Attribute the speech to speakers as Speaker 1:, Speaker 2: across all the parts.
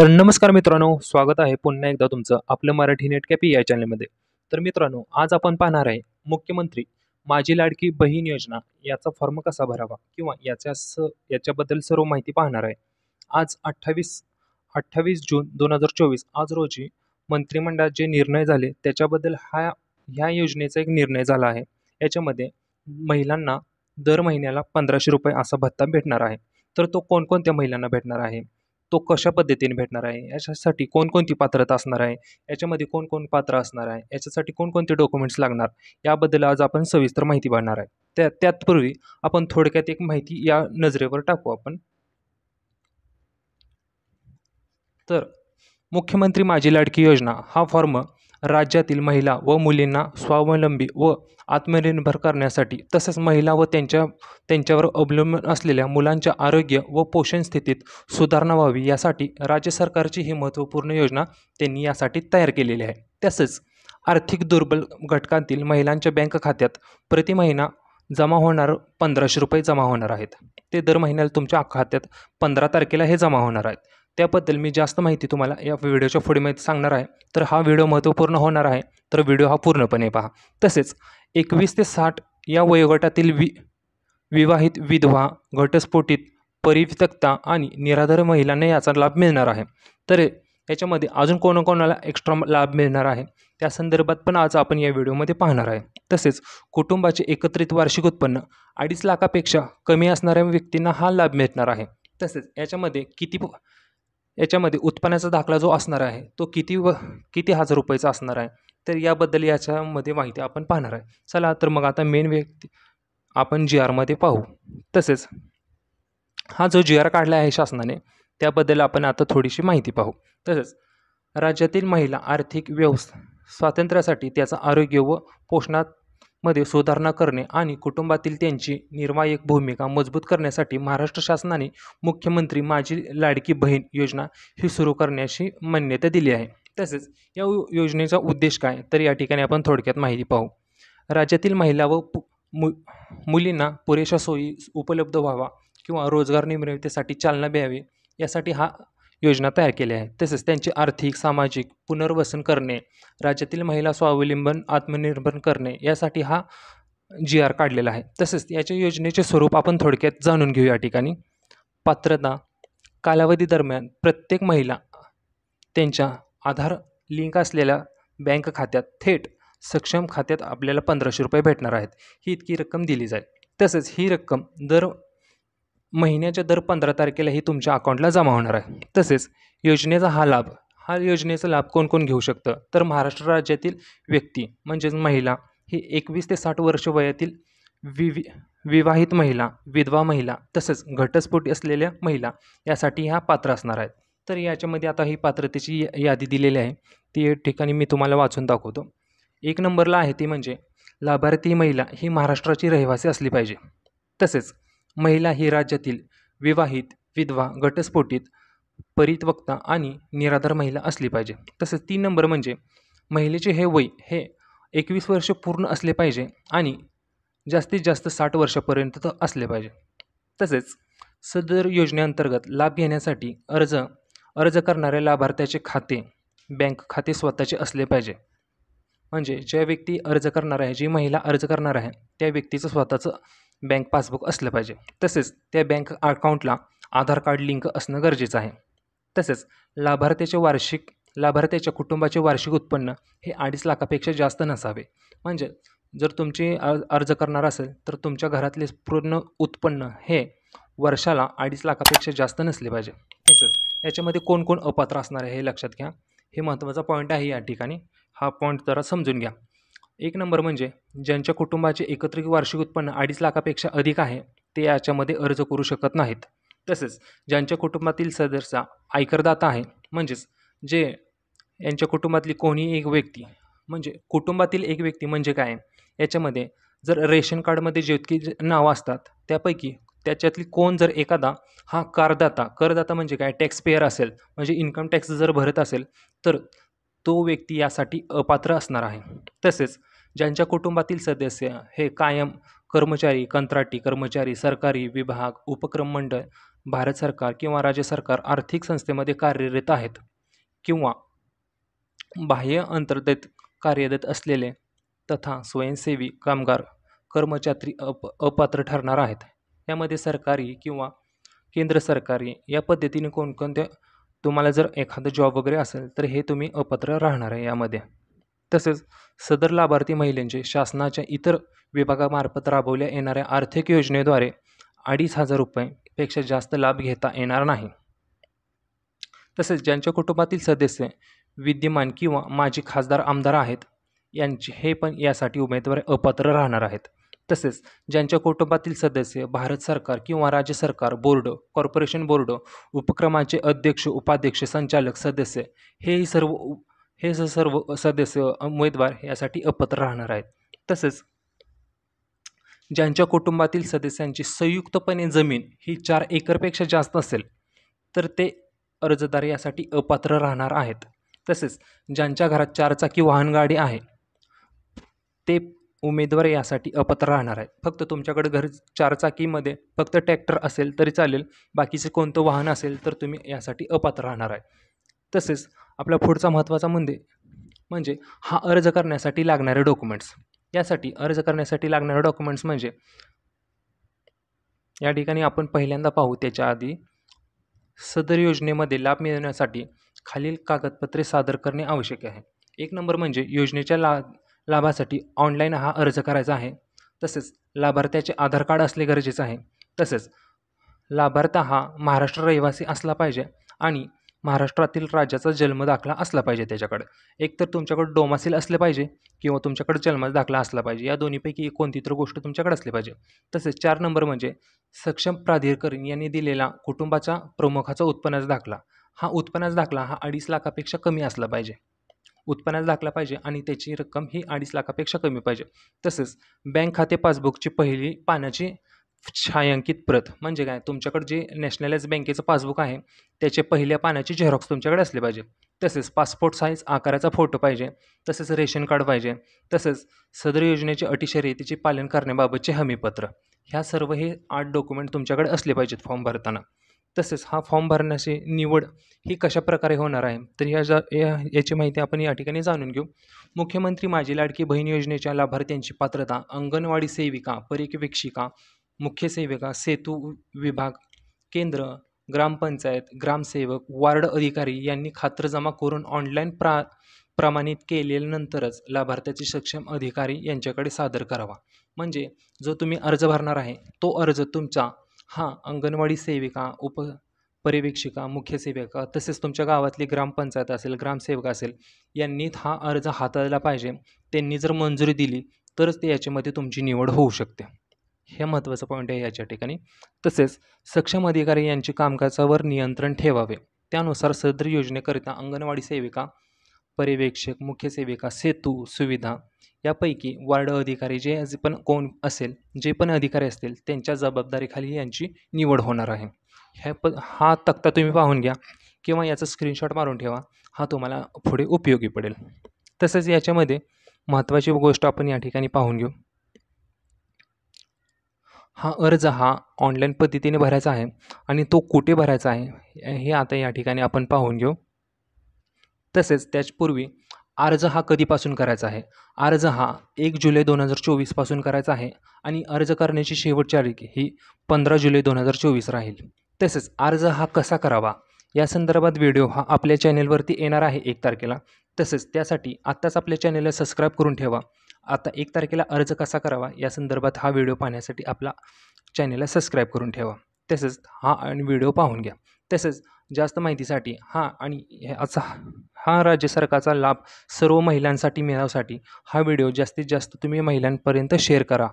Speaker 1: तर नमस्कार मित्रांनो स्वागत आहे पुन्हा एकदा तुमचं आपलं मराठी नेट कॅपी या चॅनलमध्ये तर मित्रांनो आज आपण पाहणार आहे मुख्यमंत्री माझी लाडकी बहीण योजना याचा फॉर्म कसा भरावा किंवा याच्या स याच्याबद्दल सर्व माहिती पाहणार आहे आज अठ्ठावीस अठ्ठावीस जून दोन हजार चोवीस आज रोजी मंत्रिमंडळात जे निर्णय झाले त्याच्याबद्दल हा ह्या योजनेचा एक निर्णय झाला आहे याच्यामध्ये महिलांना दर महिन्याला पंधराशे रुपये असा भत्ता भेटणार आहे तर तो कोणकोणत्या महिलांना भेटणार आहे तो कशा पद्धतीने भेटणार आहे याच्यासाठी कोणकोणती पात्रता असणार आहे याच्यामध्ये कोणकोण पात्र असणार आहे याच्यासाठी कोणकोणते डॉक्युमेंट्स लागणार याबद्दल आज आपण सविस्तर माहिती पाहणार आहे त्या त्यातपूर्वी आपण थोडक्यात एक माहिती या नजरेवर टाकू आपण तर मुख्यमंत्री माझी लाडकी योजना हा फॉर्म राज्यातील महिला व मुलींना स्वावलंबी व आत्मनिर्भर करण्यासाठी तसेच महिला व त्यांच्या त्यांच्यावर अवलंबून असलेल्या मुलांच्या आरोग्य व पोषण स्थितीत सुधारणा व्हावी यासाठी राज्य सरकारची ही महत्त्वपूर्ण योजना त्यांनी यासाठी तयार केलेली आहे तसेच आर्थिक दुर्बल घटकांतील महिलांच्या बँक खात्यात प्रति महिना जमा होणार पंधराशे रुपये जमा होणार आहेत ते दर महिन्याला तुमच्या खात्यात पंधरा तारखेला हे जमा होणार आहेत त्याबद्दल मी जास्त माहिती तुम्हाला या व्हिडिओच्या पुढे माहिती सांगणार आहे तर हा व्हिडिओ महत्त्वपूर्ण होणार आहे तर व्हिडिओ हा पूर्णपणे पहा तसेच एकवीस ते साठ या वयोगटातील वि विवाहित विधवा घटस्फोटित परिवितकता आणि निराधार महिलांना याचा लाभ मिळणार आहे तर याच्यामध्ये अजून कोणाकोणाला एक्स्ट्रा लाभ मिळणार आहे त्या संदर्भात पण आज आपण या व्हिडिओमध्ये पाहणार आहे तसेच कुटुंबाचे एकत्रित वार्षिक उत्पन्न अडीच लाखापेक्षा कमी असणाऱ्या व्यक्तींना हा लाभ मिळणार आहे तसेच याच्यामध्ये किती याच्यामध्ये उत्पन्नाचा दाखला जो असणार आहे तो किती व किती हजार रुपयाचा असणार आहे तर याबद्दल याच्यामध्ये माहिती आपण पाहणार आहे चला तर मग आता मेन व्यक्ती आपण जी आरमध्ये पाहू तसेच हा जो जी आर काढला आहे शासनाने त्याबद्दल आपण आता थोडीशी माहिती पाहू तसेच राज्यातील महिला आर्थिक व्यवस्था स्वातंत्र्यासाठी त्याचा आरोग्य व पोषणात मध्ये सुधारणा करणे आणि कुटुंबातील त्यांची निर्णायक भूमिका मजबूत करण्यासाठी महाराष्ट्र शासनाने मुख्यमंत्री माझी लाडकी बहीण योजना ही सुरू करण्याची मान्यता दिली आहे तसेच या योजनेचा उद्देश काय तर या ठिकाणी आपण थोडक्यात माहिती पाहू राज्यातील महिला व मु मुलींना पुरेशा सोयी उपलब्ध व्हावा किंवा रोजगार निर्मितीसाठी चालना द्यावी यासाठी हा योजना तयार केल्या आहेत तसेच त्यांचे आर्थिक सामाजिक पुनर्वसन करणे राज्यातील महिला स्वावलंबन आत्मनिर्भर करणे यासाठी हा जी आर काढलेला आहे तसेच याच्या योजनेचे स्वरूप आपण थोडक्यात जाणून घेऊ या ठिकाणी पात्रता कालावधी दरम्यान प्रत्येक महिला त्यांच्या आधार लिंक असलेल्या बँक खात्यात थेट सक्षम खात्यात आपल्याला पंधराशे रुपये भेटणार आहेत ही इतकी रक्कम दिली जाईल तसेच ही रक्कम दर महिन्याच्या दर पंधरा तारखेला ही तुमच्या अकाउंटला जमा होणार आहे तसेच योजनेचा हा लाभ हा योजनेचा लाभ कोण कोण घेऊ शकतं तर महाराष्ट्र राज्यातील व्यक्ती म्हणजेच महिला ही एकवीस ते साठ वर्ष वयातील विवि विवाहित महिला विधवा महिला तसेच घटस्फोटी असलेल्या महिला यासाठी ह्या पात्र असणार आहेत तर याच्यामध्ये आता ही पात्रतेची यादी दिलेली आहे ती ठिकाणी मी तुम्हाला वाचून दाखवतो एक नंबरला आहे ती म्हणजे लाभार्थी महिला ही महाराष्ट्राची रहिवासी असली पाहिजे तसेच महिला ही राज्यातील विवाहित विधवा घटस्फोटित परितवक्ता आणि निराधार महिला असली पाहिजे तसेच तीन नंबर म्हणजे महिलेचे हे वय हे एकवीस वर्ष पूर्ण असले पाहिजे आणि जास्तीत जास्त साठ वर्षापर्यंत असले पाहिजे तसेच सदर योजनेअंतर्गत लाभ घेण्यासाठी अर्ज अर्ज करणाऱ्या लाभार्थ्याचे खाते बँक खाते स्वतःचे असले पाहिजे म्हणजे ज्या व्यक्ती अर्ज करणार आहे जी महिला अर्ज करणार आहे त्या व्यक्तीचं स्वतःचं बँक पासबुक असलं पाहिजे तसेच त्या बँक अकाउंटला आधार कार्ड लिंक असणं गरजेचं आहे तसेच लाभार्थ्याचे वार्षिक लाभार्थ्याच्या कुटुंबाचे वार्षिक उत्पन्न हे अडीच लाखापेक्षा जास्त नसावे म्हणजे जर तुमची अर्ज करणार असेल तर तुमच्या घरातले पूर्ण उत्पन्न हे वर्षाला अडीच लाखापेक्षा जास्त नसले पाहिजे तसेच याच्यामध्ये कोण कोण अपात्र असणार आहे हे लक्षात घ्या हे महत्त्वाचा पॉईंट आहे या ठिकाणी हा पॉईंट जरा समजून घ्या एक नंबर म्हणजे ज्यांच्या कुटुंबाचे एकत्रित वार्षिक उत्पन्न अडीच लाखापेक्षा अधिक आहे ते याच्यामध्ये अर्ज करू शकत नाहीत तसेच ज्यांच्या कुटुंबातील सदस्या आयकरदाता आहे म्हणजेच जे यांच्या कुटुंबातली कोणी एक व्यक्ती म्हणजे कुटुंबातील एक व्यक्ती म्हणजे काय याच्यामध्ये जर रेशन कार्डमध्ये जितकी नावं असतात त्यापैकी त्याच्यातली कोण जर एखादा हा करदाता करदाता म्हणजे काय टॅक्स पेयर असेल म्हणजे इन्कम टॅक्स जर भरत असेल तर तो व्यक्ती यासाठी अपात्र असणार आहे तसेच ज्यांच्या कुटुंबातील सदस्य हे कायम कर्मचारी कंत्राटी कर्मचारी सरकारी विभाग उपक्रम मंडळ भारत सरकार किंवा राज्य सरकार आर्थिक संस्थेमध्ये कार्यरत आहेत किंवा बाह्य अंतर्गत कार्यरत असलेले तथा स्वयंसेवी कामगार कर्मचारी अप अपात्र ठरणार आहेत यामध्ये सरकारी किंवा केंद्र सरकारी या पद्धतीने कोणकोणत्या तुम्हाला जर एखादा जॉब वगैरे असेल तर हे तुम्ही अपात्र राहणार आहे यामध्ये तसेच सदर लाभार्थी महिलांचे शासनाच्या इतर विभागामार्फत राबवल्या येणाऱ्या आर्थिक योजनेद्वारे अडीच हजार रुपयेपेक्षा जास्त लाभ घेता येणार नाही तसेच ज्यांच्या कुटुंबातील सदस्य विद्यमान किंवा माजी खासदार आमदार आहेत यांचे हे पण यासाठी उमेदवार अपात्र राहणार आहेत तसेच ज्यांच्या कुटुंबातील सदस्य भारत सरकार किंवा राज्य सरकार बोर्ड कॉर्पोरेशन बोर्ड उपक्रमाचे अध्यक्ष उपाध्यक्ष संचालक सदस्य हेही सर्व हे सर्व सदस्य उमेदवार यासाठी अपत्र राहणार आहेत तसेच ज्यांच्या कुटुंबातील सदस्यांची संयुक्तपणे जमीन ही चार एकरपेक्षा जास्त असेल तर ते अर्जदार यासाठी अपात्र राहणार आहेत तसेच ज्यांच्या घरात चारचाकी गाडी आहे ते उमेदवार यासाठी अपात्र राहणार आहेत फक्त तुमच्याकडे घर चारचाकीमध्ये फक्त ट्रॅक्टर असेल तरी चालेल बाकीचे कोणतं वाहन असेल तर तुम्ही यासाठी अपात्र राहणार आहे तसेच आपला पुढचा महत्त्वाचा मुद्दे म्हणजे हा अर्ज करण्यासाठी लागणारे डॉक्युमेंट्स यासाठी अर्ज करण्यासाठी लागणारे डॉक्युमेंट्स म्हणजे या ठिकाणी आपण पहिल्यांदा पाहू त्याच्या आधी सदर योजनेमध्ये लाभ मिळवण्यासाठी खालील कागदपत्रे सादर करणे आवश्यक आहे एक नंबर म्हणजे योजनेच्या ला लाभासाठी ऑनलाईन हा अर्ज करायचा आहे तसेच लाभार्थ्याचे आधार कार्ड असणे गरजेचे आहे तसेच लाभार्थी हा महाराष्ट्र रहिवासी असला पाहिजे आणि महाराष्ट्रातील राज्याचा जन्म दाखला असला पाहिजे त्याच्याकडे एकतर तुमच्याकडे डोमासिल असले पाहिजे किंवा तुमच्याकडे जन्माचा दाखला असला पाहिजे या दोन्हीपैकी कोणती तर गोष्ट तुमच्याकडे असली पाहिजे तसेच चार नंबर म्हणजे सक्षम प्राधिकरण यांनी दिलेला कुटुंबाचा प्रमुखाचा उत्पन्नाचा दाखला हा उत्पन्नाचा दाखला हा अडीच लाखापेक्षा कमी असला पाहिजे उत्पन्नाचा दाखला पाहिजे आणि त्याची रक्कम ही अडीच लाखापेक्षा कमी पाहिजे तसेच बँक खाते पासबुकची पहिली पानाची छायांकित प्रत म्हणजे काय तुमच्याकडे जे नॅशनलाइज बँकेचं पासबुक आहे त्याचे पहिल्या पानाचे झेरॉक्स तुमच्याकडे असले पाहिजे तसेच पासपोर्ट साईज आकाराचा फोटो पाहिजे तसेच रेशन कार्ड पाहिजे तसेच सदर योजनेची अटी शर्यतीचे पालन करण्याबाबतचे हमीपत्र ह्या सर्व हे आठ डॉक्युमेंट तुमच्याकडे असले पाहिजेत फॉर्म भरताना तसेच हा फॉर्म भरण्याची निवड ही कशा प्रकारे होणार आहे तर ह्या जा याची माहिती आपण या ठिकाणी जाणून घेऊ मुख्यमंत्री माझी लाडकी बहीण योजनेच्या लाभार्थ्यांची पात्रता अंगणवाडी सेविका परिवेक्षिका मुख्य सेविका सेतू विभाग केंद्र ग्रामपंचायत ग्रामसेवक वार्ड अधिकारी यांनी खात्रजमा करून ऑनलाईन प्रा प्रमाणित केलेल्यानंतरच लाभार्थ्याचे सक्षम अधिकारी यांच्याकडे सादर करावा म्हणजे जो तुम्ही अर्ज भरणार आहे तो अर्ज तुमचा हा अंगणवाडी सेविका उप पर्यवेक्षिका मुख्य सेविका तसेच तुमच्या गावातली ग्रामपंचायत असेल ग्रामसेवक असेल यांनी हा अर्ज हाताळला पाहिजे त्यांनी जर मंजुरी दिली तरच ते याच्यामध्ये तुमची निवड होऊ शकते हे महत्त्वाचं पॉईंट आहे याच्या ठिकाणी तसेच सक्षम अधिकारी यांची कामकाजावर नियंत्रण ठेवावे त्यानुसार सदर योजनेकरिता अंगणवाडी सेविका पर्यवेक्षक मुख्य सेविका सेतू सुविधा यापैकी वार्ड अधिकारी जे पण कोण असेल जे पण अधिकारी असतील त्यांच्या जबाबदारीखाली यांची निवड होणार आहे ह्या प हा तक्ता तुम्ही पाहून घ्या किंवा याचा स्क्रीनशॉट मारून ठेवा हा तुम्हाला पुढे उपयोगी पडेल तसेच याच्यामध्ये महत्त्वाची गोष्ट आपण या ठिकाणी पाहून घेऊ हा अर्ज हा ऑनलाईन पद्धतीने भरायचा आहे आणि तो कुठे भरायचा आहे हे आता या ठिकाणी आपण पाहून घेऊ तसेच त्याचपूर्वी अर्ज हा कधीपासून करायचा आहे अर्ज हा एक जुलै दोन हजार चोवीसपासून करायचा आहे आणि अर्ज करण्याची शेवटची तारीख ही पंधरा जुलै दोन हजार चोवीस राहील तसेच अर्ज हा कसा करावा या संदर्भात व्हिडिओ हा आपल्या चॅनेलवरती येणार आहे एक तारखेला तसेच त्यासाठी आत्ताच आपल्या चॅनेलला सबस्क्राईब करून ठेवा आता एक तारखेला अर्ज कसा करावा या संदर्भात हा व्हिडिओ पाहण्यासाठी आपला चॅनेलला सबस्क्राईब करून ठेवा तसेच हा आणि व्हिडिओ पाहून घ्या तसेच जास्त माहितीसाठी हा आणि असा हा राज्य सरकारचा लाभ सर्व महिलांसाठी मिळवण्यासाठी हा व्हिडिओ जास्तीत जास्त तुम्ही महिलांपर्यंत शेअर करा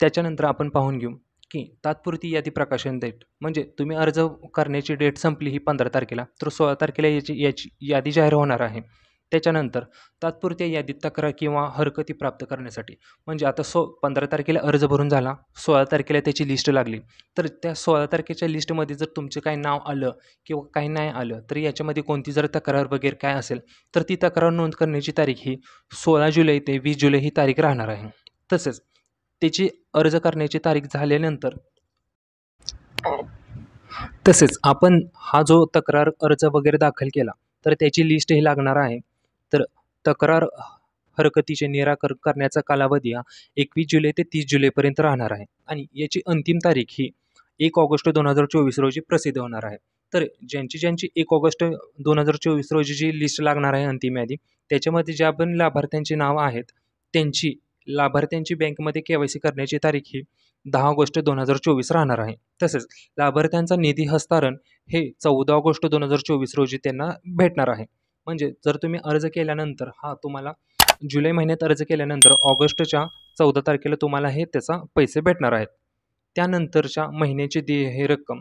Speaker 1: त्याच्यानंतर आपण पाहून घेऊ की तात्पुरती यादी प्रकाशन डेट म्हणजे तुम्ही अर्ज करण्याची डेट संपली ही पंधरा तारखेला तर सोळा तारखेला याची याची यादी जाहीर होणार आहे त्याच्यानंतर तात्पुरत्या यादीत तक्रार किंवा हरकती प्राप्त करण्यासाठी म्हणजे आता सो पंधरा तारखेला अर्ज भरून झाला सोळा तारखेला त्याची लिस्ट लागली तर त्या सोळा तारखेच्या लिस्टमध्ये जर तुमचं काही नाव आलं किंवा काही नाही आलं तर याच्यामध्ये कोणती जर तक्रार वगैरे काय असेल तर ती तक्रार नोंद करण्याची तारीख ही सोळा जुलै ते वीस जुलै ही तारीख राहणार आहे तसेच त्याची अर्ज करण्याची तारीख झाल्यानंतर तसेच आपण हा जो तक्रार अर्ज वगैरे दाखल केला तर त्याची लिस्ट ही लागणार आहे तर तक्रार हरकतीचे निराकरण करण्याचा कालावधी हा एकवीस जुलै ते तीस जुलैपर्यंत राहणार आहे आणि याची अंतिम तारीख ही एक ऑगस्ट दोन हजार चोवीस रोजी प्रसिद्ध होणार आहे तर ज्यांची ज्यांची एक ऑगस्ट दोन हजार चोवीस रोजी जी लिस्ट लागणार आहे अंतिम यादी त्याच्यामध्ये ज्या पण लाभार्थ्यांची नावं आहेत त्यांची लाभार्थ्यांची बँकमध्ये के वाय सी करण्याची तारीख ही दहा ऑगस्ट दोन हजार चोवीस राहणार आहे तसेच लाभार्थ्यांचा निधी हस्तारण हे चौदा ऑगस्ट दोन हजार चोवीस रोजी त्यांना भेटणार आहे म्हणजे जर तुम्ही अर्ज केल्यानंतर हा तुम्हाला जुलै महिन्यात अर्ज केल्यानंतर ऑगस्टच्या चौदा तारखेला तुम्हाला हे त्याचा पैसे भेटणार आहेत त्यानंतरच्या महिन्याची देय हे रक्कम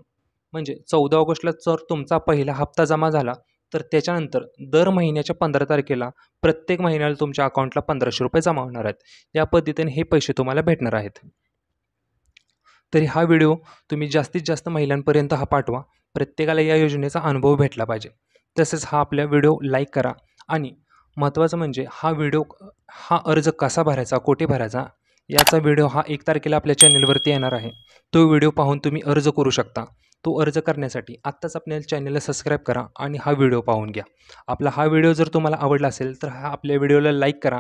Speaker 1: म्हणजे चौदा ऑगस्टला जर तुमचा पहिला हप्ता जमा झाला तर त्याच्यानंतर दर महिन्याच्या पंधरा तारखेला प्रत्येक महिन्याला तुमच्या अकाउंटला पंधराशे रुपये जमा होणार आहेत या पद्धतीने हे पैसे तुम्हाला भेटणार आहेत तरी हा व्हिडिओ तुम्ही जास्तीत जास्त महिलांपर्यंत हा पाठवा प्रत्येकाला या योजनेचा अनुभव भेटला पाहिजे तसेच हा आपल्या व्हिडिओ लाईक करा आणि महत्त्वाचं म्हणजे हा व्हिडिओ हा अर्ज कसा भरायचा कोठे भरायचा याचा व्हिडिओ हा एक तारखेला आपल्या चॅनलवरती येणार आहे तो व्हिडिओ पाहून तुम्ही अर्ज करू शकता तो अर्ज करण्यासाठी आत्ताच आपल्या चॅनलला सबस्क्राईब करा आणि हा व्हिडिओ पाहून घ्या आपला हा व्हिडिओ जर तुम्हाला आवडला असेल तर हा आपल्या व्हिडिओला लाईक करा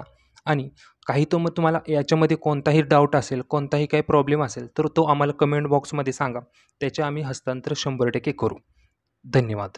Speaker 1: आणि काही तो मग तुम्हाला याच्यामध्ये कोणताही डाऊट असेल कोणताही काही प्रॉब्लेम असेल तर तो आम्हाला कमेंट बॉक्समध्ये सांगा त्याचे आम्ही हस्तांतर शंभर टक्के करू धन्यवाद